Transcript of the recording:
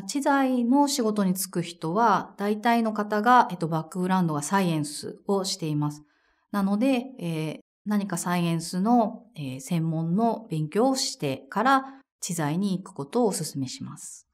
知財の仕事に就く人は、大体の方が、えっと、バックグラウンドがサイエンスをしています。なので、えー、何かサイエンスの、えー、専門の勉強をしてから、知財に行くことをお勧めします。